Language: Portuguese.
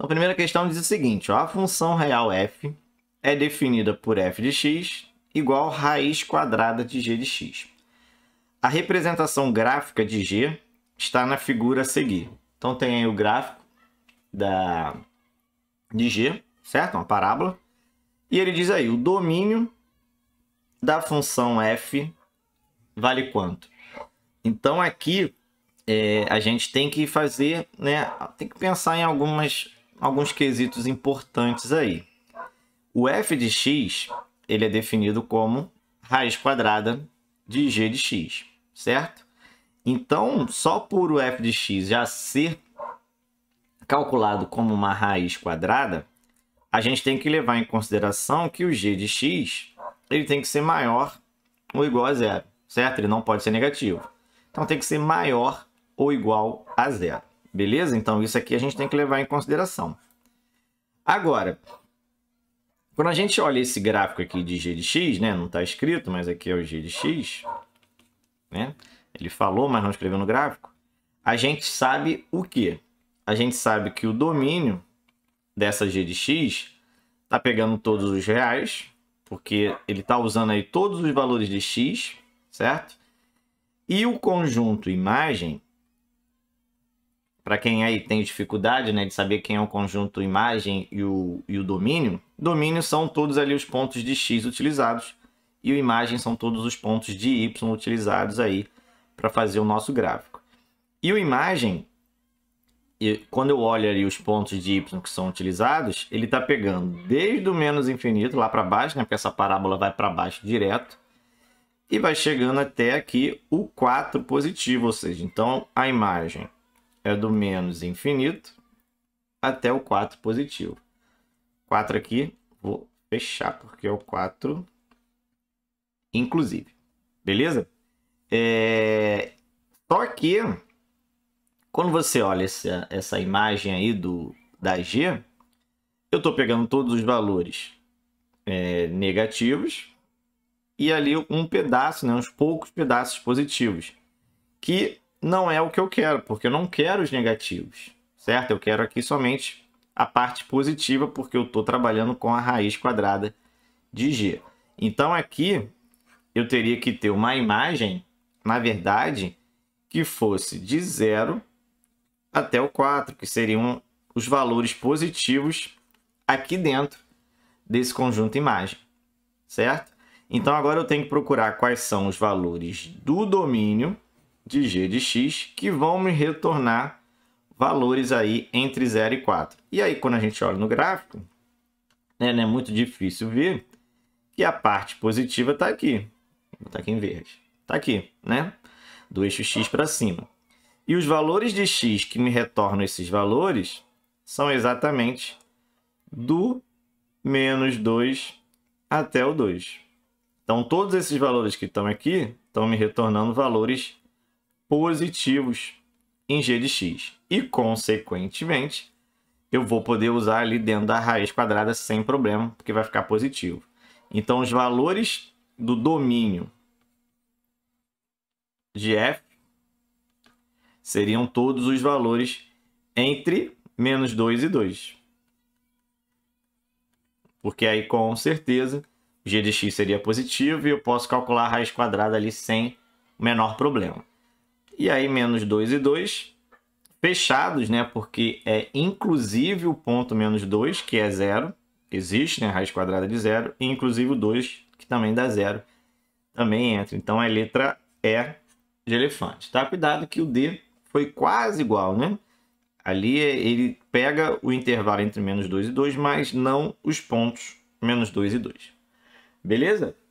Então, a primeira questão diz o seguinte, ó, a função real f é definida por f de x igual raiz quadrada de g de x. A representação gráfica de g está na figura a seguir. Então, tem aí o gráfico da, de g, certo? Uma parábola. E ele diz aí, o domínio da função f vale quanto? Então aqui é, a gente tem que fazer, né? Tem que pensar em algumas alguns quesitos importantes aí. O f de x ele é definido como raiz quadrada de g de x, certo? Então, só por o f de x já ser calculado como uma raiz quadrada, a gente tem que levar em consideração que o g de x ele tem que ser maior ou igual a zero, certo? Ele não pode ser negativo. Então, tem que ser maior ou igual a zero. Beleza? Então isso aqui a gente tem que levar em consideração. Agora, quando a gente olha esse gráfico aqui de G de X, né? Não está escrito, mas aqui é o G de X, né? Ele falou, mas não escreveu no gráfico. A gente sabe o quê? A gente sabe que o domínio dessa G de X está pegando todos os reais, porque ele está usando aí todos os valores de X, certo? E o conjunto imagem para quem aí tem dificuldade né, de saber quem é o conjunto imagem e o, e o domínio, domínio são todos ali os pontos de x utilizados e o imagem são todos os pontos de y utilizados aí para fazer o nosso gráfico. E o imagem, quando eu olho ali os pontos de y que são utilizados, ele está pegando desde o menos infinito lá para baixo, né, porque essa parábola vai para baixo direto, e vai chegando até aqui o 4 positivo, ou seja, então a imagem é do menos infinito até o 4 positivo. 4 aqui, vou fechar, porque é o 4 inclusive. Beleza? É... Só que, quando você olha essa, essa imagem aí do, da G, eu estou pegando todos os valores é, negativos e ali um pedaço, né, uns poucos pedaços positivos, que não é o que eu quero, porque eu não quero os negativos, certo? Eu quero aqui somente a parte positiva, porque eu estou trabalhando com a raiz quadrada de G. Então aqui eu teria que ter uma imagem, na verdade, que fosse de 0 até o 4, que seriam os valores positivos aqui dentro desse conjunto imagem, certo? Então agora eu tenho que procurar quais são os valores do domínio de g de x que vão me retornar valores aí entre 0 e 4. E aí, quando a gente olha no gráfico, né, não é muito difícil ver que a parte positiva está aqui. Vou botar aqui em verde. Está aqui, né? Do eixo x para cima. E os valores de x que me retornam esses valores são exatamente do menos 2 até o 2. Então, todos esses valores que estão aqui estão me retornando valores positivos em g de x. E, consequentemente, eu vou poder usar ali dentro da raiz quadrada sem problema, porque vai ficar positivo. Então, os valores do domínio de f seriam todos os valores entre menos 2 e 2. Porque aí, com certeza, g de x seria positivo e eu posso calcular a raiz quadrada ali sem o menor problema. E aí, menos 2 e 2, fechados, né? Porque é inclusive o ponto menos 2, que é zero. Existe, né? A raiz quadrada de zero. E inclusive o 2, que também dá zero. Também entra. Então, a letra E de elefante, tá? Cuidado que o D foi quase igual, né? Ali ele pega o intervalo entre menos 2 e 2, mas não os pontos menos 2 e 2. Beleza?